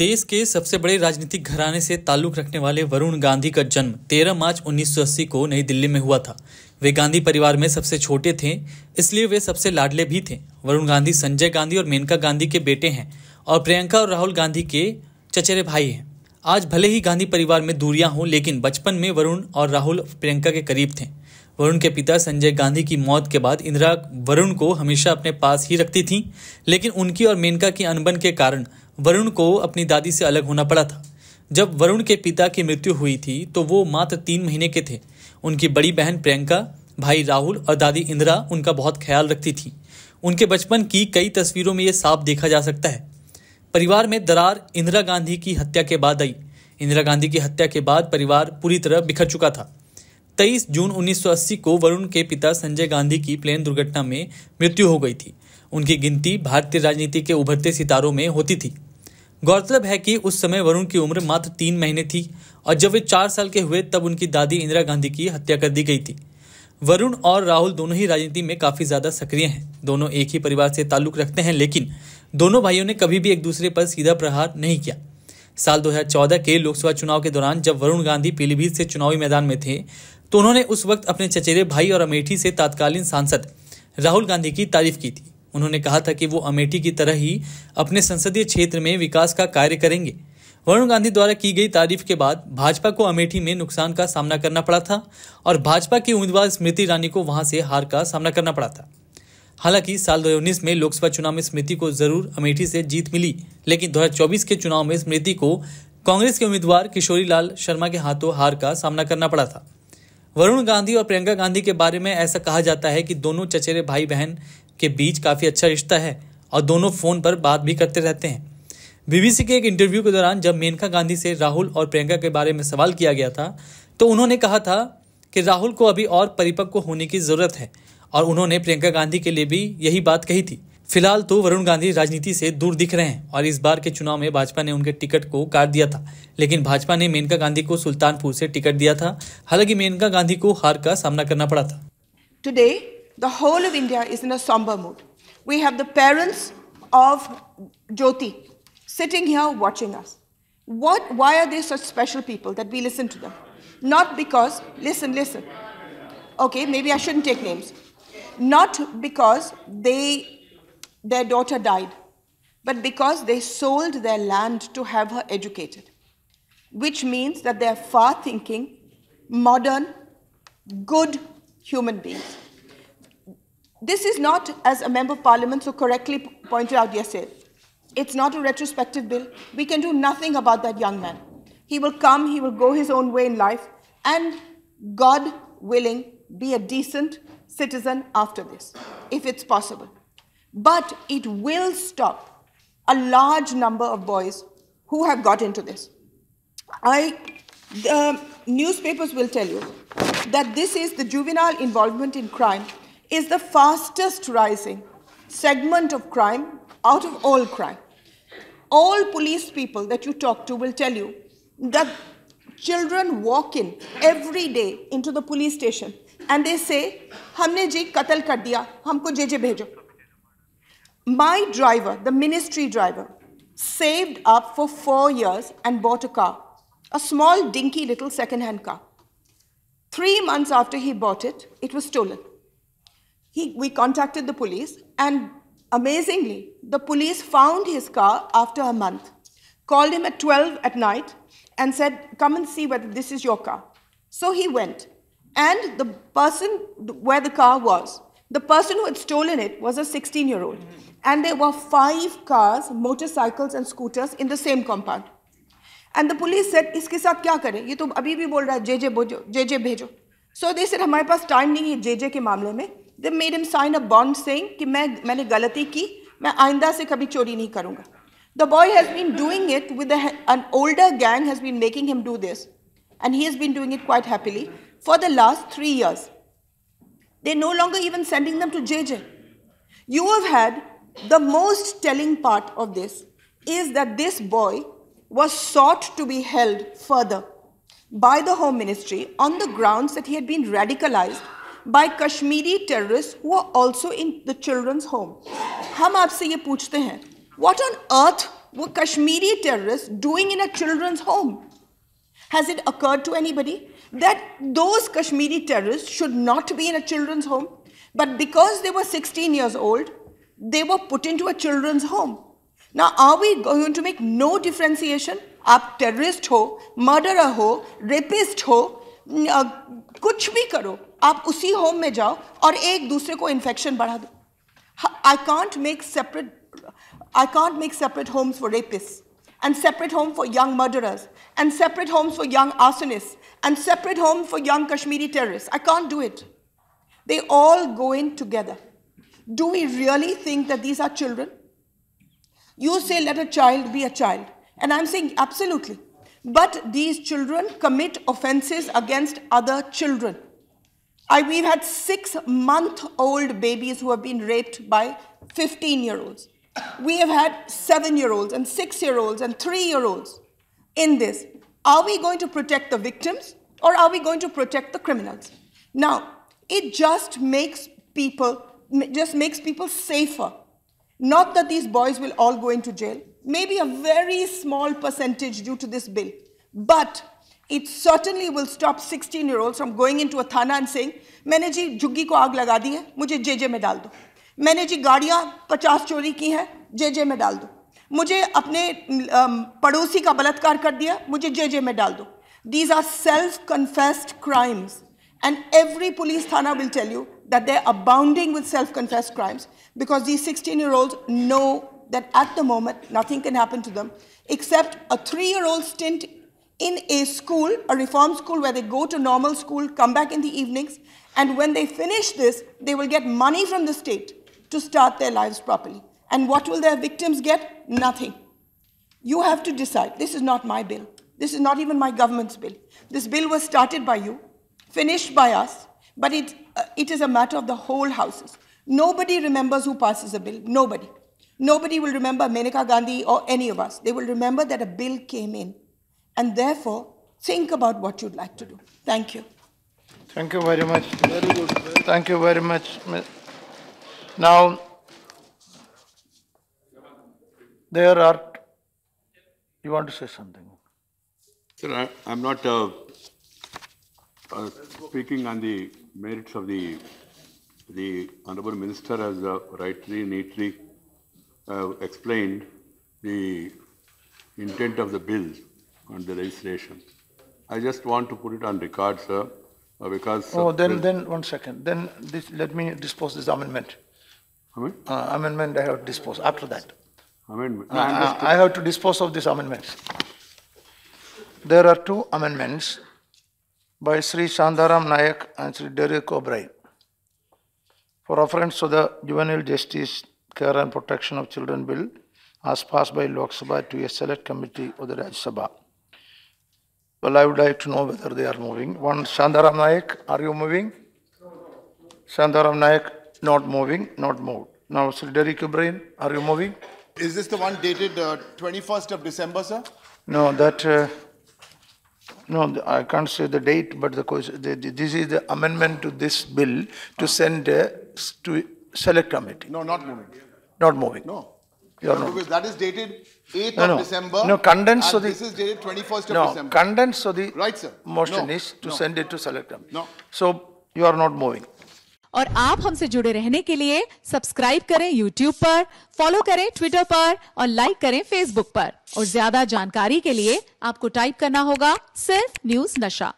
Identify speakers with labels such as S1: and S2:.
S1: देश के सबसे बड़े राजनीतिक घराने से ताल्लुक रखने वाले वरुण गांधी का जन्म 13 मार्च 1980 को नई दिल्ली में हुआ था वे गांधी परिवार में सबसे छोटे थे इसलिए वे सबसे लाडले भी थे वरुण गांधी संजय गांधी और मेनका गांधी के बेटे हैं और प्रियंका और राहुल गांधी के चचेरे भाई हैं आज भले ही गांधी परिवार में दूरियां हों लेकिन बचपन में वरुण और राहुल प्रियंका के करीब थे वरुण के पिता संजय गांधी की मौत के बाद इंदिरा वरुण को हमेशा अपने पास ही रखती थीं लेकिन उनकी और मेनका की अनबन के कारण वरुण को अपनी दादी से अलग होना पड़ा था जब वरुण के पिता की मृत्यु हुई थी तो वो मात्र तीन महीने के थे उनकी बड़ी बहन प्रियंका भाई राहुल और दादी इंदिरा उनका बहुत ख्याल रखती थी उनके बचपन की कई तस्वीरों में ये साफ देखा जा सकता है परिवार में दरार इंदिरा गांधी की हत्या के बाद आई इंदिरा गांधी की हत्या के बाद परिवार पूरी तरह बिखर चुका था 23 जून 1980 को वरुण के पिता संजय गांधी की प्लेन दुर्घटना में मृत्यु हो गई थी उनकी गिनती भारतीय राजनीति के उभरते सितारों में होती थी गौरतलब है कि उस समय वरुण की उम्र मात्र तीन महीने थी और जब वे चार साल के हुए तब उनकी दादी इंदिरा गांधी की हत्या कर दी गई थी वरुण और राहुल दोनों ही राजनीति में काफी ज्यादा सक्रिय हैं दोनों एक ही परिवार से ताल्लुक रखते हैं लेकिन दोनों भाइयों ने कभी भी एक दूसरे पर सीधा प्रहार नहीं किया साल 2014 के लोकसभा चुनाव के दौरान जब वरुण गांधी पीलीभीत से चुनावी मैदान में थे तो उन्होंने उस वक्त अपने चचेरे भाई और अमेठी से तात्कालीन सांसद राहुल गांधी की तारीफ की थी उन्होंने कहा था कि वो अमेठी की तरह ही अपने संसदीय क्षेत्र में विकास का कार्य करेंगे वरुण गांधी द्वारा की गई तारीफ के बाद भाजपा को अमेठी में नुकसान का सामना करना पड़ा था और भाजपा की उम्मीदवार स्मृति ईरानी को वहां से हार का सामना करना पड़ा था हालांकि साल दो में लोकसभा चुनाव में स्मृति को जरूर अमेठी से जीत मिली लेकिन दो के चुनाव में स्मृति को कांग्रेस के उम्मीदवार किशोरी लाल शर्मा के हाथों हार का सामना करना पड़ा था वरुण गांधी और प्रियंका गांधी के बारे में ऐसा कहा जाता है कि दोनों चचेरे भाई बहन के बीच काफ़ी अच्छा रिश्ता है और दोनों फ़ोन पर बात भी करते रहते हैं बीबीसी के एक इंटरव्यू के दौरान जब मेनका गांधी से राहुल और प्रियंका के बारे में सवाल किया गया था तो उन्होंने कहा था कि राहुल को अभी और परिपक्व होने की ज़रूरत है और उन्होंने प्रियंका गांधी के लिए भी यही बात कही थी फिलहाल तो वरुण गांधी राजनीति से दूर दिख रहे हैं और इस बार के चुनाव में भाजपा ने उनके टिकट को काट दिया था लेकिन भाजपा ने मेनका गांधी को सुल्तानपुर से टिकट दिया था हालांकि मेनका गांधी को हार का सामना करना पड़ा था
S2: today the whole of India is in a somber mood. We have the parents of Jyoti sitting here watching us. What, why are they such special people that we listen to them? Not because, listen, listen. Okay, maybe I shouldn't take names. Not because they, their daughter died, but because they sold their land to have her educated, which means that they're far thinking, modern, good human beings. This is not, as a member of parliament so correctly pointed out yesterday, it's not a retrospective bill. We can do nothing about that young man. He will come, he will go his own way in life, and God willing, be a decent citizen after this, if it's possible. But it will stop a large number of boys who have got into this. I, the newspapers will tell you that this is the juvenile involvement in crime is the fastest rising segment of crime out of all crime. All police people that you talk to will tell you that children walk in every day into the police station and they say, "Hamne jee कत्ल कर hamko jee je भेजो My driver, the ministry driver, saved up for four years and bought a car, a small, dinky little second hand car. Three months after he bought it, it was stolen he, we contacted the police, and amazingly, the police found his car after a month, called him at 12 at night, and said, Come and see whether this is your car. So he went. And the person where the car was, the person who had stolen it was a 16 year old. And there were five cars, motorcycles, and scooters in the same compound. And the police said, इसके साथ क्या करें ये abhi bhi bol raha hai, JJ J JJ bhejo." So they said, sir हमारे पास time नहीं है जे जे के मामले में they made him sign a bond saying ki main maine galti ki main aainda se kabhi chori the boy has been doing it with an older gang has been making him do this and he has been doing it quite happily for the last 3 years they're no longer even sending them to jj you have had the most telling part of this is that this boy was sought to be held further by the home ministry on the grounds that he had been radicalized by Kashmiri terrorists who are also in the children's home. हम आपसे ये पूछते हैं what on earth were Kashmiri terrorists doing in a children's home? Has it occurred to anybody that those Kashmiri terrorists should not be in a children's home? But because they were 16 years old, they were put into a children's home. Now, are we going to make no differentiation? आप terrorist हो murderer हो rapist हो कुछ भी करो आप उसी home में जाओ और एक दूसरे को इन्फेक्शन बढ़ा दो I can't make separate I can't make separate homes for and separate homes for young murderers and separate homes for young arsonists and separate homes for young Kashmiri terrorists. I can't do it. They all go in together. Do we really think that these are children? You say let a child be a child. And I'm saying absolutely. But these children commit offenses against other children. I, we've had six month old babies who have been raped by 15 year olds. We have had seven year olds and six year olds and three year olds in this. Are we going to protect the victims or are we going to protect the criminals? Now, it just makes people just makes people safer. Not that these boys will all go into jail, maybe a very small percentage due to this bill, but it certainly will stop 16 year olds from going into a thana and saying मैंने जी झुग्गी को आग लगा दी है मुझे जे जे में डाल दो मैंने जी गाड़ियाँ पचास चोरी की हैं जे जे में डाल दो मुझे अपने पड़ोसी का बलात्कार कर दिया मुझे जे जे में डाल दो these are self confessed crimes and every police थाना will tell you that they're abounding with self-confessed crimes because these 16-year-olds know that at the moment nothing can happen to them except a three-year-old stint in a school, a reform school where they go to normal school, come back in the evenings, and when they finish this, they will get money from the state to start their lives properly. And what will their victims get? Nothing. You have to decide. This is not my bill. This is not even my government's bill. This bill was started by you, finished by us, but it, uh, it is a matter of the whole houses. Nobody remembers who passes a bill. Nobody. Nobody will remember Menaka Gandhi or any of us. They will remember that a bill came in. And therefore, think about what you'd like to do. Thank you.
S3: Thank you very much. Very good. Thank you very much. Now, there are. You want to say something? Sir, I, am not uh, uh, speaking on the merits of the the honourable minister has uh, rightly, neatly uh, explained the intent of the bill on the registration. I just want to put it on record, sir, uh, because... Oh, uh, then, then one second. Then this, let me dispose this amendment. Amen? Uh, amendment I have to dispose after that. Amendment? Uh, no, uh, I have to dispose of this amendment. There are two amendments by Sri Shandaram Nayak and Sri Derek O'Brien for reference to the Juvenile Justice Care and Protection of Children Bill as passed by Lok Sabha to a select committee of the Rajya Sabha. Well, I would like to know whether they are moving. One, Shandaram Naik, are you moving? Shandaram Naik, not moving, not moved. Now, Sridhari are you moving? Is this the one dated uh, 21st of December, sir? No, that, uh, no, I can't say the date, but the, the, this is the amendment to this bill to ah. send uh, to select committee. No, not moving. Not moving. No. no because that is dated 8th no, of December. No, condense Sodhi. This is dated 21st of no, December. Condense so the. right, sir. motion no, is to no. send it to select committee. No. So, you are not moving.
S2: और आप हमसे जुड़े रहने के लिए subscribe करें YouTube पर follow करें ट्विटर पर और लाइक करें फेसबुक पर और ज्यादा जानकारी के लिए आपको टाइप करना होगा सिर्फ न्यूज नशा